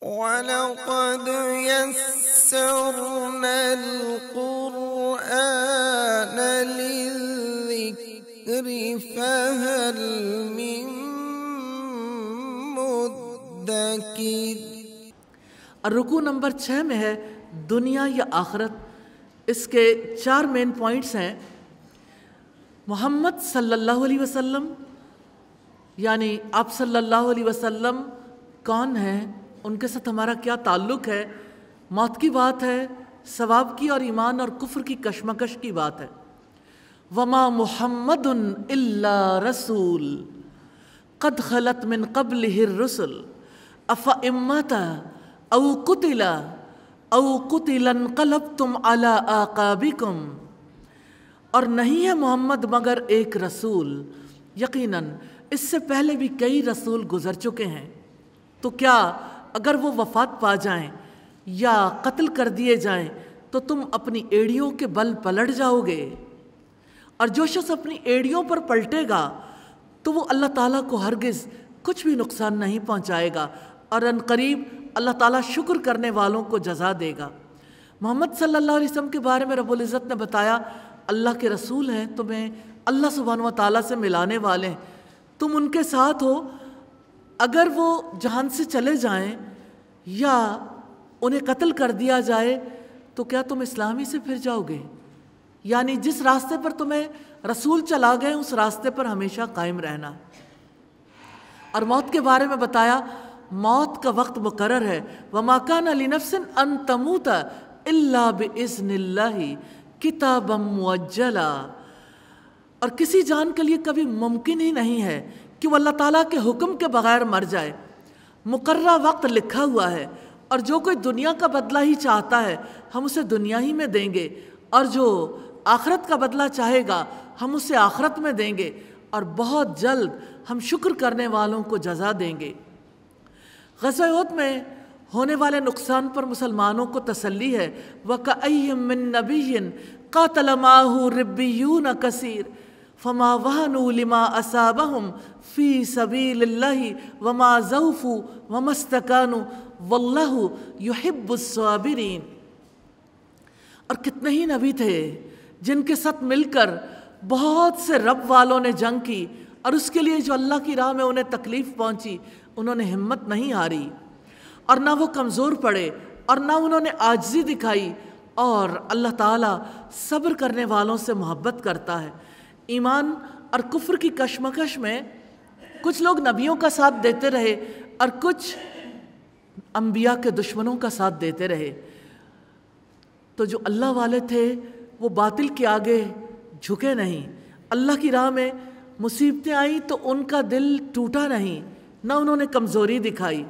ولقد يسرنا القرآن للذكر فهل من مدكر रुकू नंबर छः में है दुनिया या आखरत इसके चार मेन पॉइंट्स हैं मोहम्मद सल्लल्लाहु अलैहि वसल्लम यानी आप सल्लल्लाहु अलैहि वसल्लम कौन हैं उनके साथ हमारा क्या ताल्लुक है मौत की बात है सवाब की और ईमान और कुफर की कशमकश की बात है वमा मोहम्मद रसूल कद खलत मिन कबल हिर रसुल अफ़ा इमत औ कुतिला औ कुतिलन कलब तुम अला आकाबिकुम और नहीं है मोहम्मद मगर एक रसूल यकीनन इससे पहले भी कई रसूल गुजर चुके हैं तो क्या अगर वो वफात पा जाएं या कत्ल कर दिए जाएं तो तुम अपनी एड़ियों के बल पलट जाओगे और जो शख्स अपनी एड़ियों पर पलटेगा तो वो अल्लाह ताला को हरगिज़ कुछ भी नुकसान नहीं पहुंचाएगा और करीब अल्लाह ताला शुक्र करने वालों को जजा देगा मोहम्मद सल्लल्लाहु अलैहि वसल्लम के बारे में रब्बुल इज़्ज़त ने बताया अल्लाह के रसूल हैं तुम्हें अल्लाह सुबहान व से मिलाने वाले हैं तुम उनके साथ हो अगर वो जहान से चले जाएं या उन्हें कत्ल कर दिया जाए तो क्या तुम इस्लामी से फिर जाओगे यानी जिस रास्ते पर तुम्हें रसूल चला गए उस रास्ते पर हमेशा कायम रहना और मौत के बारे में बताया मौत का वक्त मुकर है वमाकान अली नफसिन अन तमूता अल्ला बज़न किताब मुअज्जला और किसी जान के लिए कभी मुमकिन ही नहीं है कि वह अल्लाह ताला के हुक्म के बगैर मर जाए मुकर्रा वक्त लिखा हुआ है और जो कोई दुनिया का बदला ही चाहता है हम उसे दुनिया ही में देंगे और जो आखरत का बदला चाहेगा हम उसे आखरत में देंगे और बहुत जल्द हम शुक्र करने वालों को जजा देंगे गसोत में होने वाले नुकसान पर मुसलमानों को तसल्ली है नबीन का नबी कतलमाहू यू न कसीर फमा वहन लिमा असाबहम फ़ी सबील वमा ज़ऊफ़ू वमस्तकानु वल्लह युहिब्बुस्वाबिरीन और कितने ही नबी थे जिनके साथ मिलकर बहुत से रब वालों ने जंग की और उसके लिए जो अल्लाह की राह में उन्हें तकलीफ़ पहुंची उन्होंने हिम्मत नहीं हारी और ना वो कमज़ोर पड़े और ना उन्होंने आजजी दिखाई और अल्लाह ताला सब्र करने वालों से मोहब्बत करता है ईमान और कुफ्र की कशमकश में कुछ लोग नबियों का साथ देते रहे और कुछ अम्बिया के दुश्मनों का साथ देते रहे तो जो अल्लाह वाले थे वो बातिल के आगे झुके नहीं अल्लाह की राह में मुसीबतें आईं तो उनका दिल टूटा नहीं ना उन्होंने कमज़ोरी दिखाई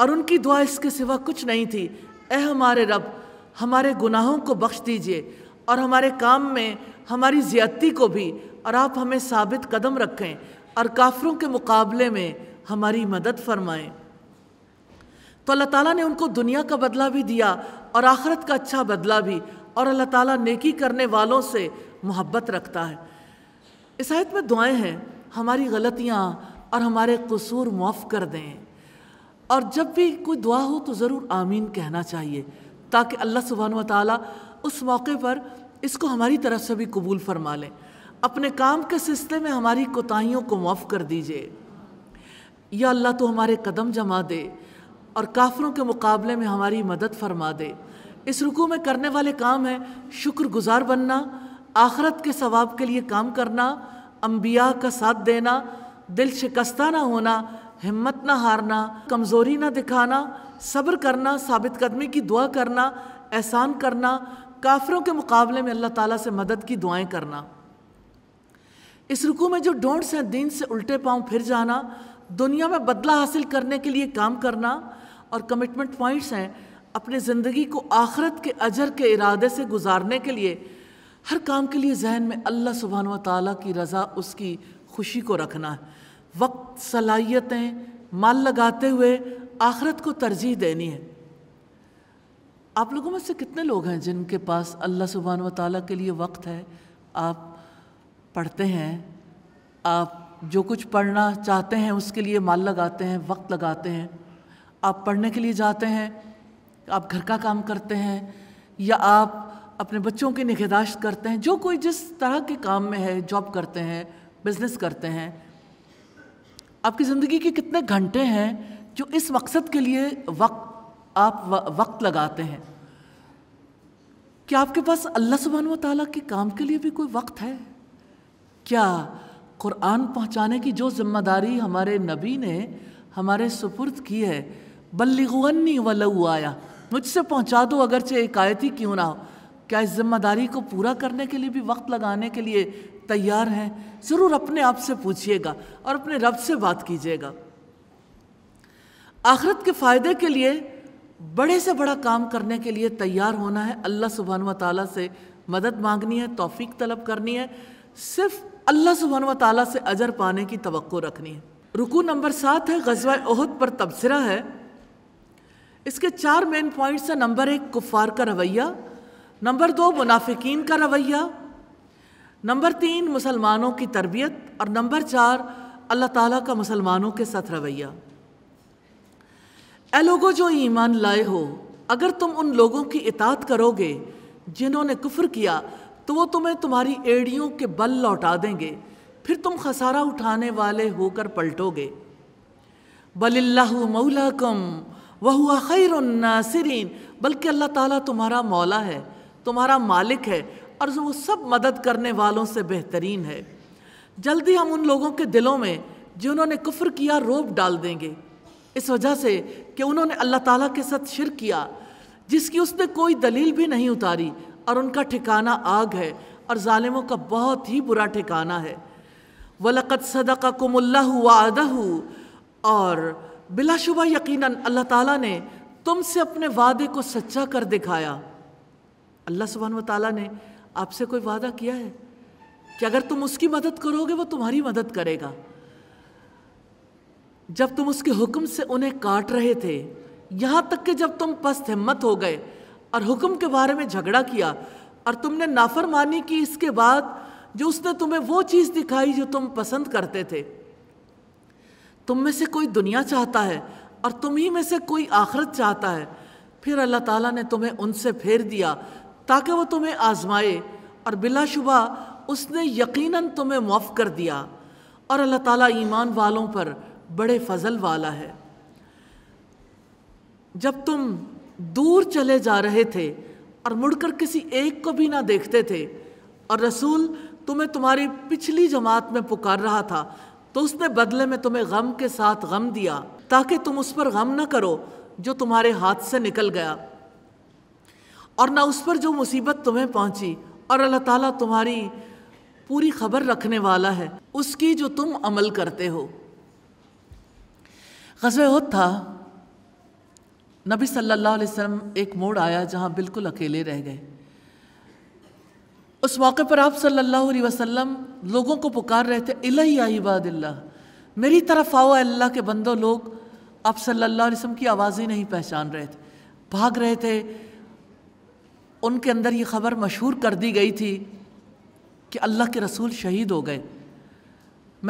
और उनकी दुआ इसके सिवा कुछ नहीं थी ए हमारे रब हमारे गुनाहों को बख्श दीजिए और हमारे काम में हमारी ज़्यादती को भी और आप हमें साबित कदम रखें और काफरों के मुकाबले में हमारी मदद फरमाएं तो अल्लाह ताला ने उनको दुनिया का बदला भी दिया और आखरत का अच्छा बदला भी और अल्लाह ताला नेकी करने वालों से मोहब्बत रखता है इस आयत में दुआएं हैं हमारी गलतियाँ और हमारे कसूर मुआफ़ कर दें और जब भी कोई दुआ हो तो ज़रूर आमीन कहना चाहिए ताकि अल्लाह सुबहान वाली उस मौके पर इसको हमारी तरफ से भी कबूल फरमा लें अपने काम के सिलसिले में हमारी कोताहियों को माफ़ कर दीजिए या अल्लाह तो हमारे कदम जमा दे और काफरों के मुकाबले में हमारी मदद फरमा दे इस रुकू में करने वाले काम हैं शुक्रगुजार बनना आखरत के सवाब के लिए काम करना अम्बिया का साथ देना दिल शिकस्ता ना होना हिम्मत ना हारना कमज़ोरी ना दिखाना सब्र करना साबित कदमी की दुआ करना एहसान करना काफिरों के मुकाबले में अल्लाह ताला से मदद की दुआएं करना इस रुकू में जो डोंट्स हैं दीन से उल्टे पांव फिर जाना दुनिया में बदला हासिल करने के लिए काम करना और कमिटमेंट पॉइंट्स हैं अपने ज़िंदगी को आखरत के अजर के इरादे से गुजारने के लिए हर काम के लिए जहन में अल्लाह सुबहान ताली की रज़ा उसकी खुशी को रखना है वक्त सलाहियतें माल लगाते हुए आखरत को तरजीह देनी है आप लोगों में से कितने लोग हैं जिनके पास अल्लाह सुबहान ताली के लिए वक्त है आप पढ़ते हैं आप जो कुछ पढ़ना चाहते हैं उसके लिए माल लगाते हैं वक्त लगाते हैं आप पढ़ने के लिए जाते हैं आप घर का काम करते हैं या आप अपने बच्चों की निगहदाश्त करते हैं जो कोई जिस तरह के काम में है जॉब करते हैं बिजनेस करते हैं आपकी ज़िंदगी के कितने घंटे हैं जो इस मकसद के लिए वक्त आप वक्त लगाते हैं क्या आपके पास अल्लाह सुबहान ताली के काम के लिए भी कोई वक्त है क्या कुरान पहुँचाने की जो जिम्मेदारी हमारे नबी ने हमारे सुपुर्द की है बल्लिगन्नी वलऊ आया मुझसे पहुँचा दो अगरचे ही क्यों ना हो क्या इस जिम्मेदारी को पूरा करने के लिए भी वक्त लगाने के लिए तैयार हैं ज़रूर अपने आप से पूछिएगा और अपने रब से बात कीजिएगा आखरत के फ़ायदे के लिए बड़े से बड़ा काम करने के लिए तैयार होना है अल्लाह सुबहान व से मदद मांगनी है तोफ़ी तलब करनी है सिर्फ अल्लाह सुबहान व ताली से अजर पाने की तो रखनी है रुकू नंबर सात है गजवा ओहद पर तबसरा है इसके चार मेन पॉइंट्स हैं नंबर एक कुफ़ार का रवैया नंबर दो मुनाफिकीन का रवैया नंबर तीन मुसलमानों की तरबियत और नंबर चार अल्लाह ताला का मुसलमानों के साथ रवैया ಅಲೋಗೋ ಜೋ ಇಮಾನ್ ಲಾಯೇ ಹೋ ಅಗರ್ ತುಮ್ ಉನ್ ಲೋಗೋಂ ಕಿ ಇತಾದ್ ಕರೋಗೇ ಜಿन्होने कुफ्र ಕಿಯಾ ತೋ ವೋ ತುಮೇ ತುಮಾರಿ ಏಡಿಯೋಂ ಕೆ ಬಲ್ ಲೊಟಾ ದೆಂಗೇ ಫಿರ್ ತುಮ್ ಖಸಾರಾ ಉಠಾನೆ ವಾಲೆ ಹೋಕರ್ ಪಲ್ಟೋಗೇ ಬಲ್ 일্লাহು ಮೌಲಾಕಂ ವಹವಾ ಖೈರುನ್ ನಾಸಿರಿನ್ ಬಲ್ಕಲ್ಲಾ ತಾಲಾ ತುಮರಾ ಮೌಲಾ ಹೈ ತುಮರಾ ಮಾಲಿಕ್ ಹೈ ಅರ್ಜು ವೋ ಸಬ್ ಮದದ್ ಕರ್ನೆ ವಾಲೋಂ ಸೆ ಬೆಹತರೀನ್ ಹೈ ಜಲ್ದಿ ہم ಉನ್ ಲೋಗೋಂ ಕೆ ದಿಲೋಂ ಮೇ ಜಿन्होने कुफ्र ಕಿಯಾ ರೋಪ್ ಡಾಲ್ ದೆಂಗೇ इस वजह से कि उन्होंने अल्लाह ताला के साथ शिर किया जिसकी उसने कोई दलील भी नहीं उतारी और उनका ठिकाना आग है और ालिमों का बहुत ही बुरा ठिकाना है वलकत सदक कुमल्ला वादा और बिलाशुबा यकीन अल्लाह ताली ने तुमसे अपने वादे को सच्चा कर दिखाया अल्लाह सुबहान तला ने आपसे कोई वादा किया है कि अगर तुम उसकी मदद करोगे वो तुम्हारी मदद करेगा जब तुम उसके हुक्म से उन्हें काट रहे थे यहाँ तक कि जब तुम पस्त हिम्मत हो गए और हुक्म के बारे में झगड़ा किया और तुमने नाफरमानी की इसके बाद जो उसने तुम्हें वो चीज़ दिखाई जो तुम पसंद करते थे तुम में से कोई दुनिया चाहता है और तुम ही में से कोई आखरत चाहता है फिर अल्लाह ताला ने तुम्हें उनसे फेर दिया ताकि वो तुम्हें आजमाए और बिलाशुबा उसने यकीनन तुम्हें मुआफ़ कर दिया और अल्लाह ताला ईमान वालों पर बड़े फजल वाला है जब तुम दूर चले जा रहे थे और मुड़कर किसी एक को भी ना देखते थे और रसूल तुम्हें तुम्हारी पिछली जमात में पुकार रहा था तो उसने बदले में तुम्हें गम के साथ गम दिया ताकि तुम उस पर गम ना करो जो तुम्हारे हाथ से निकल गया और ना उस पर जो मुसीबत तुम्हें पहुंची और अल्लाह ताला तुम्हारी पूरी खबर रखने वाला है उसकी जो तुम अमल करते हो गज़ब उद था नबी सल्लल्लाहु अलैहि वसल्लम एक मोड़ आया जहाँ बिल्कुल अकेले रह गए उस मौके पर आप सल्लल्लाहु अलैहि वसल्लम लोगों को पुकार रहे थे इलाही इबादिल्ला मेरी तरफ आओ अल्लाह के बंदो लोग आप सल्लल्लाहु अलैहि वसल्लम की आवाज़ ही नहीं पहचान रहे थे भाग रहे थे उनके अंदर ये खबर मशहूर कर दी गई थी कि अल्लाह के रसूल शहीद हो गए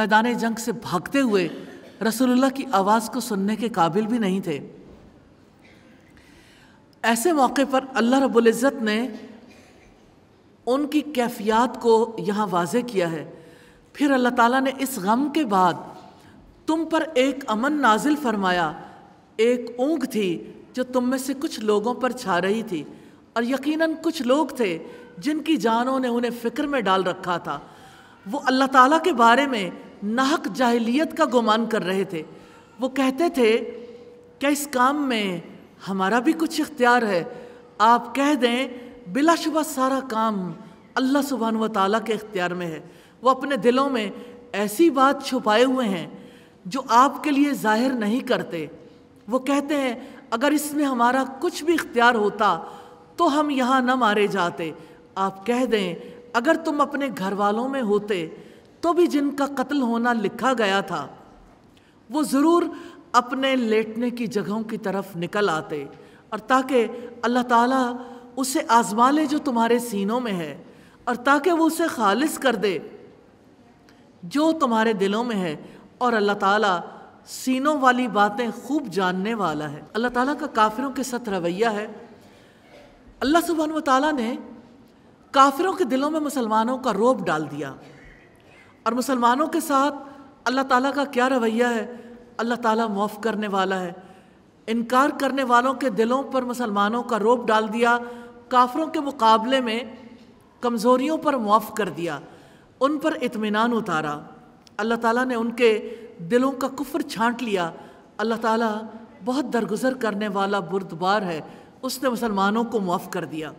मैदान जंग से भागते हुए रसूलुल्लाह की आवाज़ को सुनने के काबिल भी नहीं थे ऐसे मौके पर अल्लाह रबुल्ज़त ने उनकी कैफियत को यहाँ वाज किया है फिर अल्लाह ताला ने इस गम के बाद तुम पर एक अमन नाजिल फरमाया एक ऊँग थी जो तुम में से कुछ लोगों पर छा रही थी और यकीनन कुछ लोग थे जिनकी जानों ने उन्हें फ़िक्र में डाल रखा था वो अल्लाह ताला के बारे में नाहक जाहिलियत का गुमान कर रहे थे वो कहते थे क्या इस काम में हमारा भी कुछ इख्तियार है आप कह दें बिलाशुबा सारा काम अल्लाह सुबहान व ताली के इख्तियार में है वो अपने दिलों में ऐसी बात छुपाए हुए हैं जो आपके लिए जाहिर नहीं करते वो कहते हैं अगर इसमें हमारा कुछ भी इख्तियार होता तो हम यहाँ न मारे जाते आप कह दें अगर तुम अपने घर वालों में होते तो भी जिनका कत्ल होना लिखा गया था वो ज़रूर अपने लेटने की जगहों की तरफ निकल आते और ताकि अल्लाह ताला उसे आजमा ले जो तुम्हारे सीनों में है और ताकि वो उसे खालिस कर दे जो तुम्हारे दिलों में है और अल्लाह ताला सीनों वाली बातें खूब जानने वाला है अल्लाह ताला का काफिरों के साथ रवैया है अल्लाह सुबहान ताली ने काफिरों के दिलों में मुसलमानों का रोब डाल दिया और मुसलमानों के साथ अल्लाह ताला का क्या रवैया है अल्लाह ताला मुआफ़ करने वाला है इनकार करने वालों के दिलों पर मुसलमानों का रोप डाल दिया काफरों के मुकाबले में कमज़ोरियों पर मुआफ़ कर दिया उन पर इतमान उतारा अल्लाह ताला ने उनके दिलों का कुफर छांट लिया अल्लाह ताला बहुत दरगुजर करने वाला बुरदबार है उसने मुसलमानों को मुआफ़ कर दिया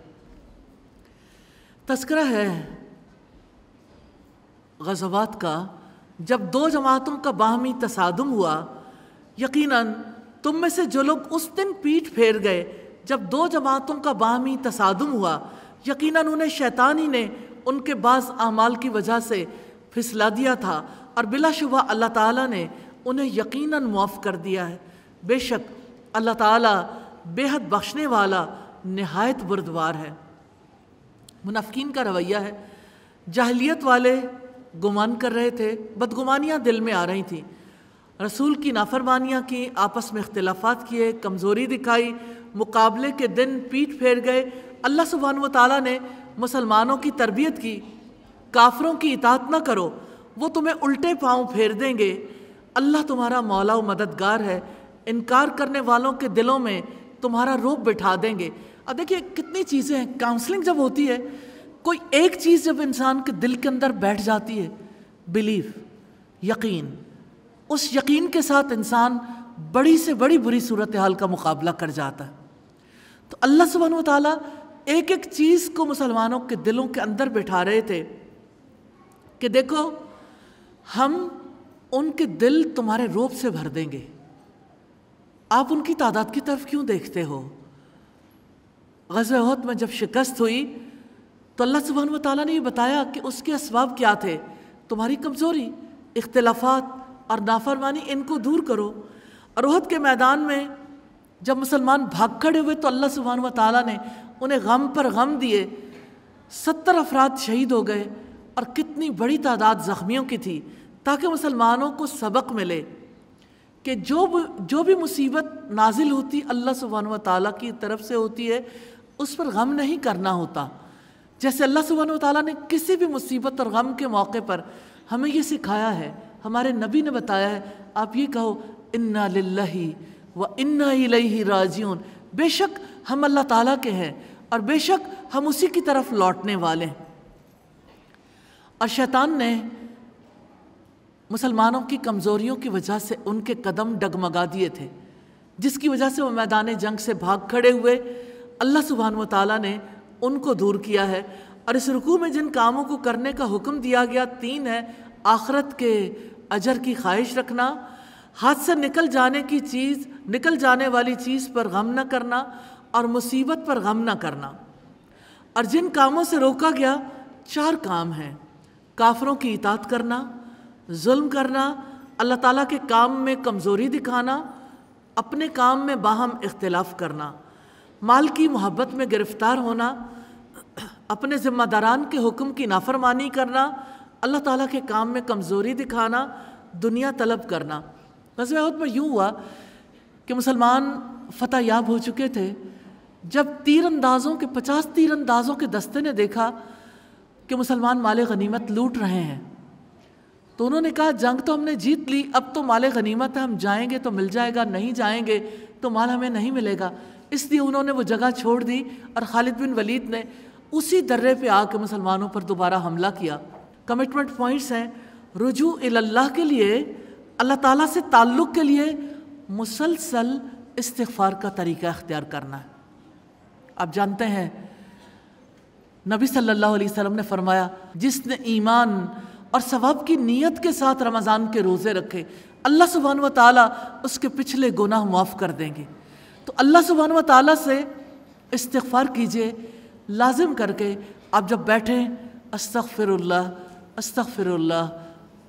तस्करा है गजबात का जब दो जमातों का बाहमी तसादम हुआ यकीनन तुम में से जो लोग उस दिन पीठ फेर गए जब दो जमातों का बाहमी तसादम हुआ यकीनन उन्हें शैतानी ने उनके बाद अमाल की वजह से फिसला दिया था और बिलाशुबा अल्लाह ताला ने उन्हें यकीनन मुआफ़ कर दिया है बेशक अल्लाह ताला बेहद बख्शने वाला नहायत बुरदवार है मुनफिन का रवैया है जहलीत वाले गुमान कर रहे थे बदगुमानियाँ दिल में आ रही थी रसूल की नाफरमानियाँ की आपस में इख्तलाफात किए कमज़ोरी दिखाई मुकाबले के दिन पीठ फेर गए अल्लाह सुबहान व ने मुसलमानों की तरबियत की काफरों की इतात ना करो वो तुम्हें उल्टे पाँव फेर देंगे अल्लाह तुम्हारा मौला व मददगार है इनकार करने वालों के दिलों में तुम्हारा रोप बिठा देंगे अब देखिए कितनी चीज़ें हैं काउंसलिंग जब होती है कोई एक चीज़ जब इंसान के दिल के अंदर बैठ जाती है बिलीव यकीन उस यकीन के साथ इंसान बड़ी से बड़ी बुरी सूरत हाल का मुकाबला कर जाता है तो अल्लाह सुबहान तला एक एक चीज़ को मुसलमानों के दिलों के अंदर बैठा रहे थे कि देखो हम उनके दिल तुम्हारे रोब से भर देंगे आप उनकी तादाद की तरफ क्यों देखते हो गज़ में जब शिकस्त हुई तो अल्लाह सुबहान ताली ने ये बताया कि उसके इसबाब क्या थे तुम्हारी कमज़ोरी इख्तलाफात और नाफरमानी इनको दूर करो अरोहत के मैदान में जब मुसलमान भाग खड़े हुए तो अल्लाह सुबहान ताली ने उन्हें गम पर गम दिए सत्तर अफराद शहीद हो गए और कितनी बड़ी तादाद ज़ख्मियों की थी ताकि मुसलमानों को सबक मिले कि जो जो भी मुसीबत नाजिल होती अल्लाह सुबहान ताली की तरफ से होती है उस पर गम नहीं करना होता जैसे अल्लाह सुबहान तला ने किसी भी मुसीबत और गम के मौके पर हमें ये सिखाया है हमारे नबी ने बताया है आप ये कहो इन्ना लही व इन्ना ही राजियन बेशक हम अल्लाह ताला के हैं और बेशक हम उसी की तरफ लौटने वाले हैं और शैतान ने मुसलमानों की कमज़ोरियों की वजह से उनके कदम डगमगा दिए थे जिसकी वजह से वो मैदान जंग से भाग खड़े हुए अल्लाह सुबहान ताली ने उनको दूर किया है और इस रुकू में जिन कामों को करने का हुक्म दिया गया तीन है आखरत के अजर की ख्वाहिश रखना हाथ से निकल जाने की चीज़ निकल जाने वाली चीज़ पर गम न करना और मुसीबत पर गम न करना और जिन कामों से रोका गया चार काम हैं काफरों की इतात करना जुल्म करना अल्लाह ताला के काम में कमज़ोरी दिखाना अपने काम में बाहम इख्तलाफ करना माल की मोहब्बत में गिरफ्तार होना अपने ज़िम्मेदारान के हुक्म की नाफरमानी करना अल्लाह ताला के काम में कमज़ोरी दिखाना दुनिया तलब करना गजब में यूँ हुआ कि मुसलमान फतह याब हो चुके थे जब तीर अंदाज़ों के पचास तीर अंदाज़ों के दस्ते ने देखा कि मुसलमान माल गनीमत लूट रहे हैं तो उन्होंने कहा जंग तो हमने जीत ली अब तो माल गनीमत है हम जाएंगे तो मिल जाएगा नहीं जाएंगे तो माल हमें नहीं मिलेगा इसलिए उन्होंने वो जगह छोड़ दी और खालिद बिन वलीद ने उसी दर्रे पे आकर मुसलमानों पर दोबारा हमला किया कमिटमेंट पॉइंट्स हैं रुजू अल्लाह के लिए अल्लाह ताला से ताल्लुक़ के लिए मुसलसल इस्तफार का तरीका अख्तियार करना है आप जानते हैं नबी सल्लल्लाहु अलैहि वसल्लम ने फरमाया जिसने ईमान और सवाब की नीयत के साथ रमज़ान के रोज़े रखे अल्लाह सुबहान व ताली उसके पिछले गुनाह माफ़ कर देंगे तो अल्लाह सुबहान ताली से इस्तफ़ार कीजिए लाजिम करके आप जब बैठें अस्तक फिरल्ला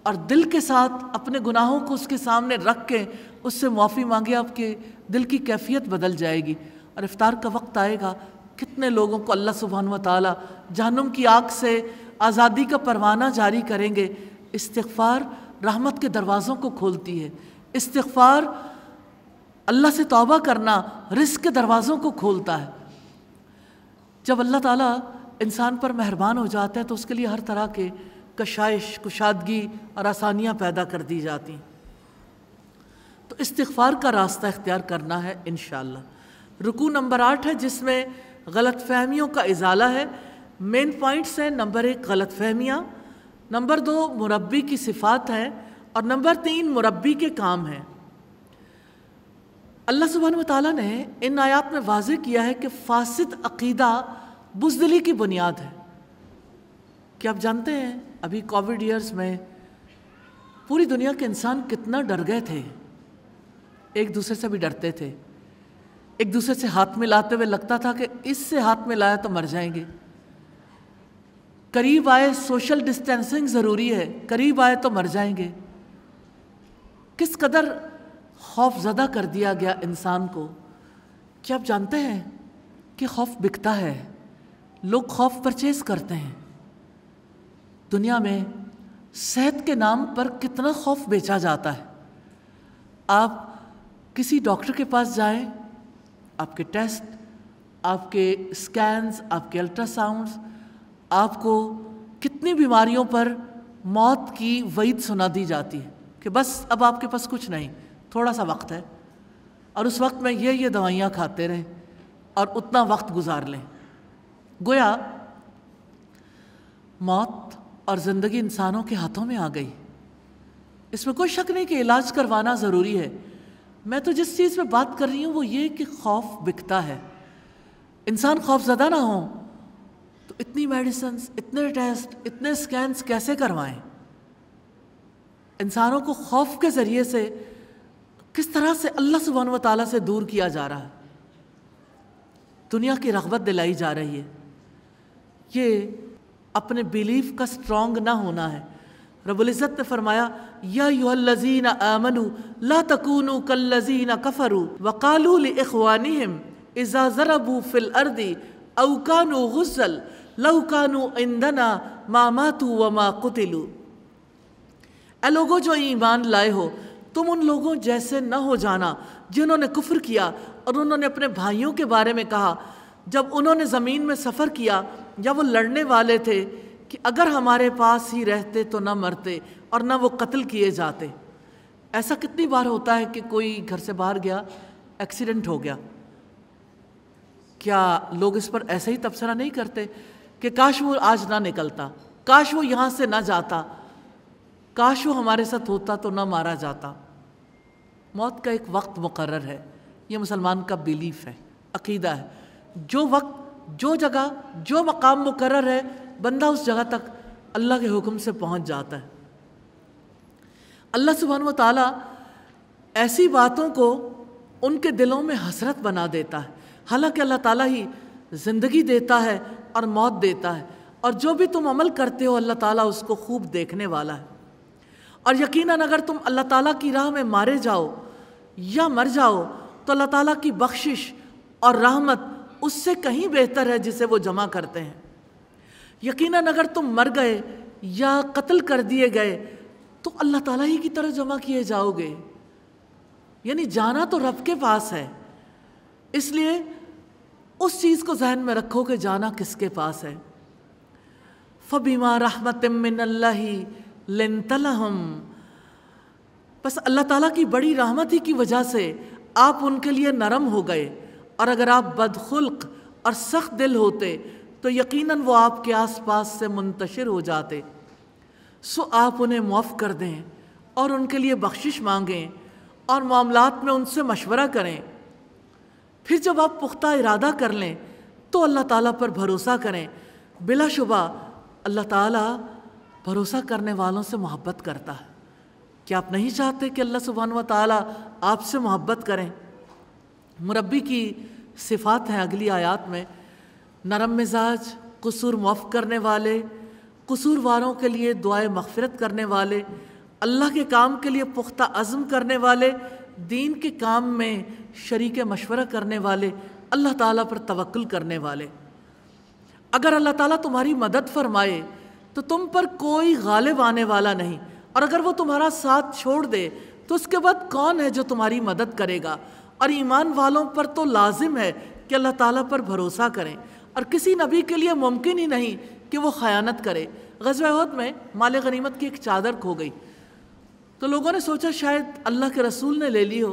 और दिल के साथ अपने गुनाहों को उसके सामने रख के उससे माफ़ी मांगे आपके दिल की कैफियत बदल जाएगी और इफ़ार का वक्त आएगा कितने लोगों को अल्लाह सुबहान ताली जहनम की आग से आज़ादी का परवाना जारी करेंगे इस्तफ़ार रहमत के दरवाज़ों को खोलती है इस्तफ़ार अल्लाह से तौबा करना रिस्क के दरवाज़ों को खोलता है जब अल्लाह ताला इंसान पर मेहरबान हो जाता है तो उसके लिए हर तरह के कशाइश कुशादगी और आसानियाँ पैदा कर दी जाती तो इस्तफार का रास्ता इख्तियार करना है इन रुकू नंबर आठ है जिसमें गलत फहमियों का इजाला है मेन पॉइंट्स हैं नंबर एक गलत फहमियाँ नंबर दो मुरबी की सिफात हैं और नंबर तीन मुरबी के काम हैं अल्लाह सुबहान तला ने इन आयात में वाज किया है कि फासद अकीदा बुजदली की बुनियाद है क्या आप जानते हैं अभी कोविड ईयर्स में पूरी दुनिया के इंसान कितना डर गए थे एक दूसरे से भी डरते थे एक दूसरे से हाथ में लाते हुए लगता था कि इससे हाथ में लाया तो मर जाएंगे करीब आए सोशल डिस्टेंसिंग ज़रूरी है करीब आए तो मर जाएंगे किस कदर खौफ ज़दा कर दिया गया इंसान को क्या आप जानते हैं कि खौफ बिकता है लोग खौफ परचेज करते हैं दुनिया में सेहत के नाम पर कितना खौफ बेचा जाता है आप किसी डॉक्टर के पास जाएं, आपके टेस्ट आपके स्कैन्स आपके अल्ट्रासाउंड्स आपको कितनी बीमारियों पर मौत की वईद सुना दी जाती है कि बस अब आपके पास कुछ नहीं थोड़ा सा वक्त है और उस वक्त में ये ये दवाइयाँ खाते रहें और उतना वक्त गुजार लें गोया मौत और ज़िंदगी इंसानों के हाथों में आ गई इसमें कोई शक नहीं कि इलाज करवाना ज़रूरी है मैं तो जिस चीज़ पे बात कर रही हूँ वो ये कि खौफ बिकता है इंसान खौफ ज्यादा ना हो तो इतनी मेडिसन इतने टेस्ट इतने स्कैंस कैसे करवाएं इंसानों को खौफ के ज़रिए से किस तरह से अल्लाह सुबहान ताली से दूर किया जा रहा है दुनिया की रगबत दिलाई जा रही है ये अपने बिलीफ का स्ट्रॉन्ग ना होना है रबुल्ज़त ने फरमाया या यूहलजीन आमनु ला तकून कल्लजीन कफरू वकालुलवानी इज़ा ज़रबू फिल अर्दी अवकानु गज़ल लवकानु इंदना मामातू व मा कुतिलू ए लोगो जो ईमान लाए हो तुम उन लोगों जैसे न हो जाना जिन्होंने कुफर किया और उन्होंने अपने भाइयों के बारे में कहा जब उन्होंने ज़मीन में सफ़र किया या वो लड़ने वाले थे कि अगर हमारे पास ही रहते तो ना मरते और ना वो कत्ल किए जाते ऐसा कितनी बार होता है कि कोई घर से बाहर गया एक्सीडेंट हो गया क्या लोग इस पर ऐसे ही तबसरा नहीं करते कि काश वो आज ना निकलता काश वो यहाँ से ना जाता काश वो हमारे साथ होता तो ना मारा जाता मौत का एक वक्त मुकर है ये मुसलमान का बिलीफ है अकीदा है जो वक्त जो जगह जो मकाम मुकर है बंदा उस जगह तक अल्लाह के हुक्म से पहुंच जाता है अल्लाह सुबहान ताली ऐसी बातों को उनके दिलों में हसरत बना देता है हालांकि अल्लाह ताला ही ज़िंदगी देता है और मौत देता है और जो भी तुम अमल करते हो अल्लाह ताला उसको खूब देखने वाला है और यकीनन अगर तुम अल्लाह ताला की राह में मारे जाओ या मर जाओ तो अल्लाह ताला की बख्शिश और रहमत उससे कहीं बेहतर है जिसे वो जमा करते हैं यकीनन अगर तुम मर गए या कत्ल कर दिए गए तो अल्लाह ताला ही की तरह जमा किए जाओगे यानी जाना तो रब के पास है इसलिए उस चीज़ को जहन में रखो कि जाना किसके पास है फ़बीमा रहमत मिन लिन तलहम बस अल्लाह ताला की बड़ी रहमती की वजह से आप उनके लिए नरम हो गए और अगर आप बदखुल्क और सख्त दिल होते तो यकीनन वो आपके आसपास से मुंतशर हो जाते सो आप उन्हें मुआफ़ कर दें और उनके लिए बख्शिश मांगें और मामलात में उनसे मशवरा करें फिर जब आप पुख्ता इरादा कर लें तो अल्लाह ताला पर भरोसा करें बिलाशुबा अल्लाह ताला भरोसा करने वालों से मोहब्बत करता है क्या आप नहीं चाहते कि अल्लाह सुबहान ताली आपसे मोहब्बत करें मुरबी की सिफात हैं अगली आयात में नरम मिजाज कसूर मुआफ़ करने वाले कसूरवारों के लिए दुआए मफ़रत करने वाले अल्लाह के काम के लिए पुख्ता अज़म करने वाले दीन के काम में शरीक मशवरा करने वाले अल्लाह ताला पर तवक्ल करने वाले अगर अल्लाह ताला तुम्हारी मदद फरमाए तो तुम पर कोई गालिब आने वाला नहीं और अगर वो तुम्हारा साथ छोड़ दे तो उसके बाद कौन है जो तुम्हारी मदद करेगा और ईमान वालों पर तो लाजिम है कि अल्लाह ताला पर भरोसा करें और किसी नबी के लिए मुमकिन ही नहीं कि वो ख़यानत करे गजवाहद में माल गनीमत की एक चादर खो गई तो लोगों ने सोचा शायद अल्लाह के रसूल ने ले ली हो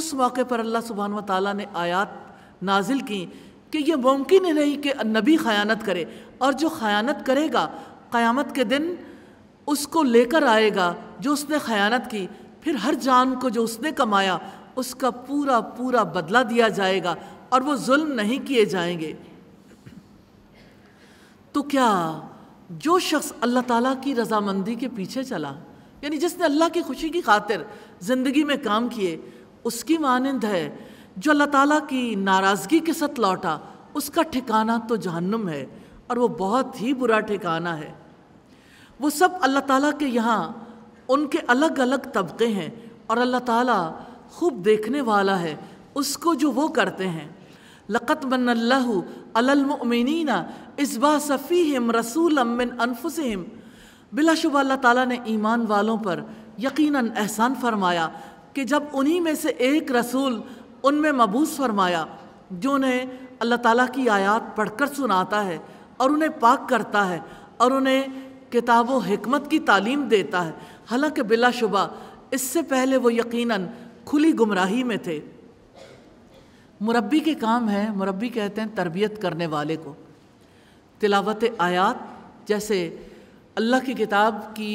उस मौके पर अल्लाह सुबहान ताली ने आयात नाजिल की कि यह मुमकिन ही नहीं कि नबी ख़यानत करे और जो ख़यानत करेगा क़यामत के दिन उसको लेकर आएगा जो उसने खयानत की फिर हर जान को जो उसने कमाया उसका पूरा पूरा बदला दिया जाएगा और वो जुल्म नहीं किए जाएंगे तो क्या जो शख्स अल्लाह ताला की रजामंदी के पीछे चला यानी जिसने अल्लाह की खुशी की खातिर ज़िंदगी में काम किए उसकी मानंद है जो अल्लाह ताला की नाराज़गी के साथ लौटा उसका ठिकाना तो जहन्नुम है और वो बहुत ही बुरा ठिकाना है वो सब अल्लाह ताला के यहाँ उनके अलग अलग तबके हैं और अल्लाह ताला खूब देखने वाला है उसको जो वो करते हैं लक़त मनल्लामिन इसबा हिम रसूल अमिन अनफुसम बिलाशुबा अल्लाह ताला ने ईमान वालों पर यकीनन एहसान फरमाया कि जब उन्हीं में से एक रसूल उनमें मबूस फरमाया जो उन्हें अल्लाह ताला की आयात पढ़कर सुनाता है और उन्हें पाक करता है और उन्हें किताब हमत की तालीम देता है हालांकि बिलाशुबा इससे पहले वो यकीनन खुली गुमराही में थे मुरबी के काम है मुरबी कहते हैं तरबियत करने वाले को तिलावत आयात जैसे अल्लाह की किताब की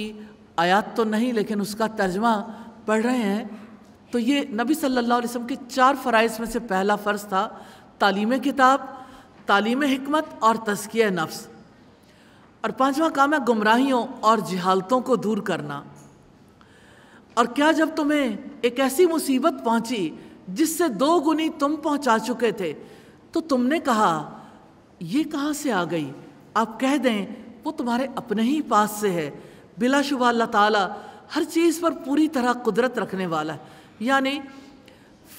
आयात तो नहीं लेकिन उसका तर्जमा पढ़ रहे हैं तो ये नबी सल्लल्लाहु अलैहि वसल्लम के चार फ़राइज में से पहला फ़र्ज़ था तालीम किताब तालीम हमत और तस्किया नफ्स और पांचवा काम है गुमराहियों और जिहालतों को दूर करना और क्या जब तुम्हें एक ऐसी मुसीबत पहुंची जिससे दो गुनी तुम पहुंचा चुके थे तो तुमने कहा ये कहाँ से आ गई आप कह दें वो तुम्हारे अपने ही पास से है बिलाशुबा अल्लाह ताला हर चीज़ पर पूरी तरह कुदरत रखने वाला है यानी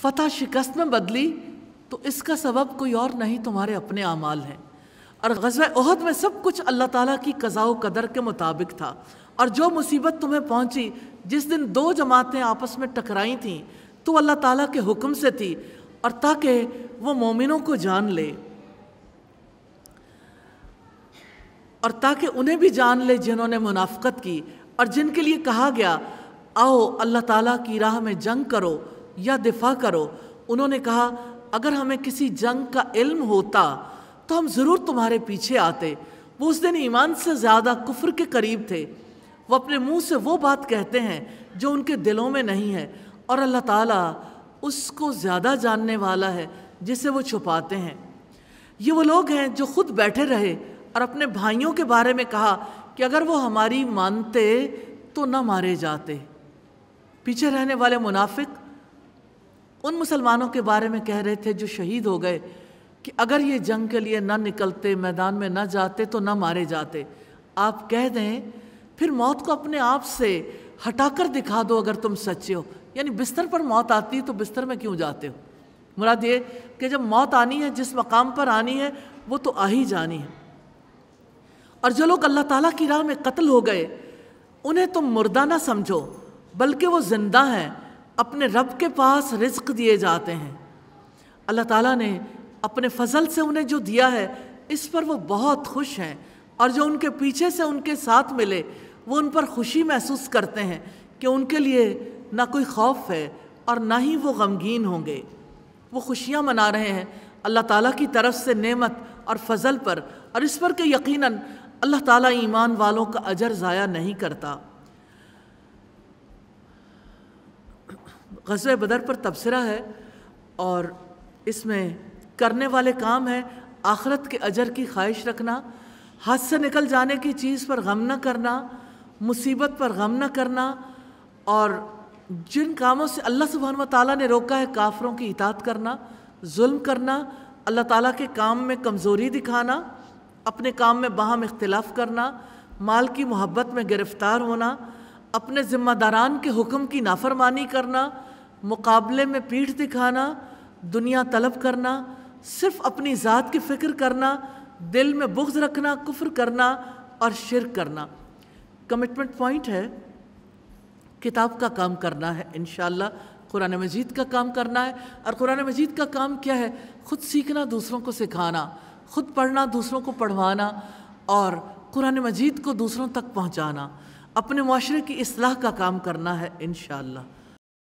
फतह शिकस्त में बदली तो इसका सबब कोई और नहीं तुम्हारे अपने अमाल हैं और गजब अहद में सब कुछ अल्लाह ताला की कज़ा कदर के मुताबिक था और जो मुसीबत तुम्हें पहुंची जिस दिन दो जमातें आपस में टकराई थीं तो अल्लाह ताला के हुक्म से थी और ताकि वो मोमिनों को जान ले और ताकि उन्हें भी जान ले जिन्होंने मुनाफ़त की और जिनके लिए कहा गया आओ अल्लाह ताला की राह में जंग करो या दिफा करो उन्होंने कहा अगर हमें किसी जंग का इल्म होता तो हम ज़रूर तुम्हारे पीछे आते वो उस दिन ईमान से ज़्यादा कुफर के करीब थे वो अपने मुंह से वो बात कहते हैं जो उनके दिलों में नहीं है और अल्लाह ताला उसको ज़्यादा जानने वाला है जिसे वो छुपाते हैं ये वो लोग हैं जो खुद बैठे रहे और अपने भाइयों के बारे में कहा कि अगर वो हमारी मानते तो ना मारे जाते पीछे रहने वाले मुनाफिक उन मुसलमानों के बारे में कह रहे थे जो शहीद हो गए कि अगर ये जंग के लिए ना निकलते मैदान में ना जाते तो ना मारे जाते आप कह दें फिर मौत को अपने आप से हटाकर दिखा दो अगर तुम सच्चे हो यानी बिस्तर पर मौत आती है तो बिस्तर में क्यों जाते हो मुराद ये कि जब मौत आनी है जिस मकाम पर आनी है वो तो आ ही जानी है और जो लोग अल्लाह ताला की राह में कत्ल हो गए उन्हें तुम मुर्दा ना समझो बल्कि वो ज़िंदा हैं अपने रब के पास रिस्क दिए जाते हैं अल्लाह ताला ने अपने फजल से उन्हें जो दिया है इस पर वो बहुत खुश हैं और जो उनके पीछे से उनके साथ मिले वो उन पर खुशी महसूस करते हैं कि उनके लिए ना कोई खौफ है और ना ही वो गमगीन होंगे वो खुशियाँ मना रहे हैं अल्लाह ताला की तरफ से नेमत और फजल पर और इस पर के यकीनन अल्लाह ताला ईमान वालों का अजर ज़ाया नहीं करता गज़ बदर पर तबसरा है और इसमें करने वाले काम है आखरत के अजर की ख्वाहिश रखना हाथ से निकल जाने की चीज़ पर गम न करना मुसीबत पर गम न करना और जिन कामों से अल्लाह सुबहान ताली ने रोका है काफरों की इतात करना जुल्म करना अल्लाह ताला के काम में कमज़ोरी दिखाना अपने काम में बाहम इख्तलाफ करना माल की मोहब्बत में गिरफ़्तार होना अपने ज़िम्मेदारान के हुक्म की नाफरमानी करना मुकाबले में पीठ दिखाना दुनिया तलब करना सिर्फ अपनी ज़ात की फ़िक्र करना दिल में बुग्ज रखना कुफ्र करना और शिर करना कमिटमेंट पॉइंट है किताब का काम करना है इन कुरान मजीद का काम करना है और कुरान मजीद का काम क्या है ख़ुद सीखना दूसरों को सिखाना ख़ुद पढ़ना दूसरों को पढ़वाना और कुरान मजीद को दूसरों तक पहुँचाना अपने माशरे की असलाह का काम करना है इन